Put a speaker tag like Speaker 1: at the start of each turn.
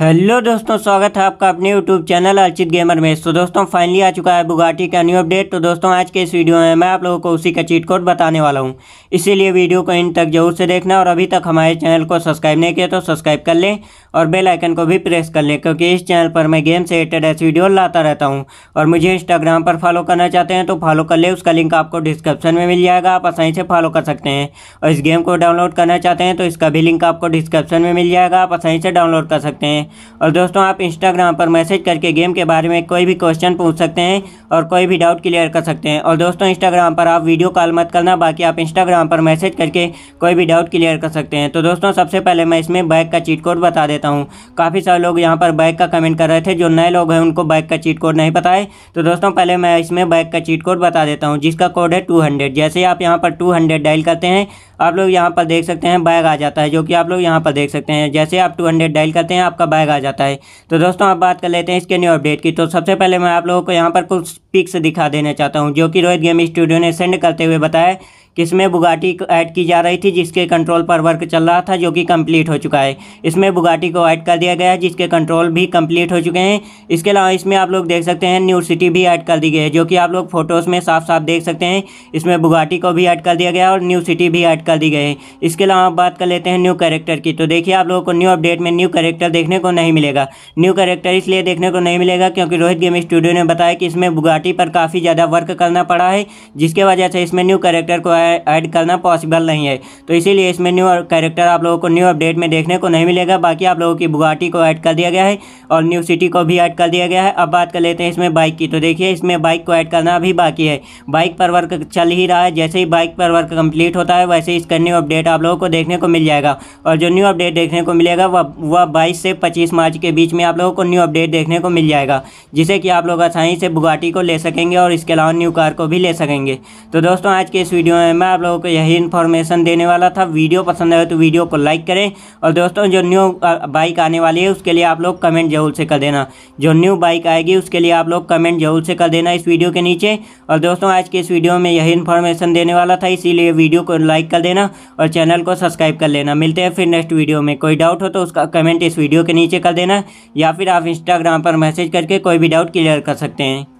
Speaker 1: hello दोस्तों स्वागत है आपका अपने यूट्यूब चैनल अर्चित गेमर में तो दोस्तों फाइनली आ चुका है बुगाटी का न्यू अपडेट तो दोस्तों आज के इस वीडियो में मैं आप लोगों को उसी का चीट कोड बताने वाला हूं इसीलिए वीडियो को इन तक जरूर से देखना और अभी तक हमारे चैनल को सब्सक्राइब नहीं किया तो सब्सक्राइब कर लें और बेल आइकन को भी प्रेस कर लें क्योंकि इस चैनल पर मैं गेम से रिलेटेड ऐसी वीडियो लाता रहता हूँ और मुझे इंस्टाग्राम पर फॉलो करना चाहते हैं तो फॉलो कर लें उसका लिंक आपको डिस्क्रिप्शन में मिल जाएगा आप आसानी से फॉलो कर सकते हैं और इस गेम को डाउनलोड करना चाहते हैं तो इसका भी लिंक आपको डिस्क्रिप्शन में मिल जाएगा आप आसानी से डाउनलोड कर सकते हैं और दोस्तों आप इंस्टाग्राम पर मैसेज करके गेम के बारे में कोई भी क्वेश्चन पूछ सकते हैं और कोई भी डाउट क्लियर कर सकते हैं और दोस्तों इंस्टाग्राम पर आप वीडियो कॉल मत करना बाकी आप इंस्टाग्राम पर मैसेज करके कोई भी डाउट क्लियर कर सकते हैं तो दोस्तों सबसे पहले मैं इसमें बैग का चीट कोड बता देता देता हूँ काफ़ी सारे लोग यहाँ पर बैग का कमेंट कर रहे थे जो नए लोग हैं उनको बैग का चीट कोड नहीं पता है तो दोस्तों पहले मैं इसमें बैग का चीट कोड बता देता हूँ जिसका कोड है टू जैसे आप यहाँ पर टू डायल करते हैं आप लोग यहाँ पर देख सकते हैं बैग आ जाता है जो कि आप लोग यहाँ पर देख सकते हैं जैसे आप टू डायल करते हैं आपका बैग आ जाता है तो दोस्तों आप बात कर लेते हैं इसके न्यू अपडेट की तो सबसे पहले मैं आप लोगों को यहाँ पर कुछ पिक्स दिखा देना चाहता हूँ जो कि रोहित गेम स्टूडियो ने सेंड करते हुए बताया इसमें बुगाटी को ऐड की जा रही थी जिसके कंट्रोल पर वर्क चल रहा था जो कि कंप्लीट हो चुका है इसमें बुगाटी को ऐड कर दिया गया है जिसके कंट्रोल भी कंप्लीट हो चुके हैं इसके अलावा इसमें आप लोग देख सकते हैं न्यू सिटी भी ऐड कर दी गई है जो कि आप लोग फोटोज़ में साफ साफ देख सकते हैं इसमें बुगाटी को भी ऐड कर दिया गया और न्यू सिटी भी ऐड कर दी गई है इसके अलावा बात कर लेते हैं न्यू कैरेक्टर की तो देखिए आप लोगों को न्यू अपडेट में न्यू करेक्टर देखने को नहीं मिलेगा न्यू करेक्टर इसलिए देखने को नहीं मिलेगा क्योंकि रोहित गेम स्टूडियो ने बताया कि इसमें बुगाटी पर काफ़ी ज़्यादा वर्क करना पड़ा है जिसके वजह से इसमें न्यू करेक्टर को ऐड करना पॉसिबल नहीं है तो इसीलिए इसमें न्यू कैरेक्टर आप लोगों को न्यू अपडेट में देखने को नहीं मिलेगा बाकी आप लोगों की बुगाटी को ऐड कर दिया गया है और न्यू सिटी को भी ऐड कर दिया गया है अब बात कर लेते हैं इसमें बाइक की तो देखिए इसमें बाइक को ऐड करना अभी बाकी है बाइक पर वर्क चल ही रहा है जैसे ही बाइक पर वर्क कंप्लीट होता है वैसे ही इसका न्यू अपडेट आप लोगों को देखने को मिल जाएगा और जो न्यू अपडेट देखने को मिलेगा वह वह बाईस से पच्चीस मार्च के बीच में आप लोगों को न्यू अपडेट देखने को मिल जाएगा जिसे कि आप लोग आसानी से बुगाटी को ले सकेंगे और इसके अलावा न्यू कार को भी ले सकेंगे तो दोस्तों आज के इस वीडियो में मैं आप लोगों को यही इन्फॉर्मेशन देने वाला था वीडियो पसंद आए तो वीडियो को लाइक करें और दोस्तों जो न्यू बाइक आने वाली है उसके लिए आप लोग कमेंट जरूर से कर देना जो न्यू बाइक आएगी उसके लिए आप लोग कमेंट जरूर से कर देना इस वीडियो के नीचे और दोस्तों आज के इस वीडियो में यही इन्फॉर्मेशन देने वाला था इसीलिए वीडियो को लाइक कर देना और चैनल को सब्सक्राइब कर लेना मिलते हैं फिर नेक्स्ट वीडियो में कोई डाउट हो तो उसका कमेंट इस वीडियो के नीचे कर देना या फिर आप इंस्टाग्राम पर मैसेज करके कोई भी डाउट क्लियर कर सकते हैं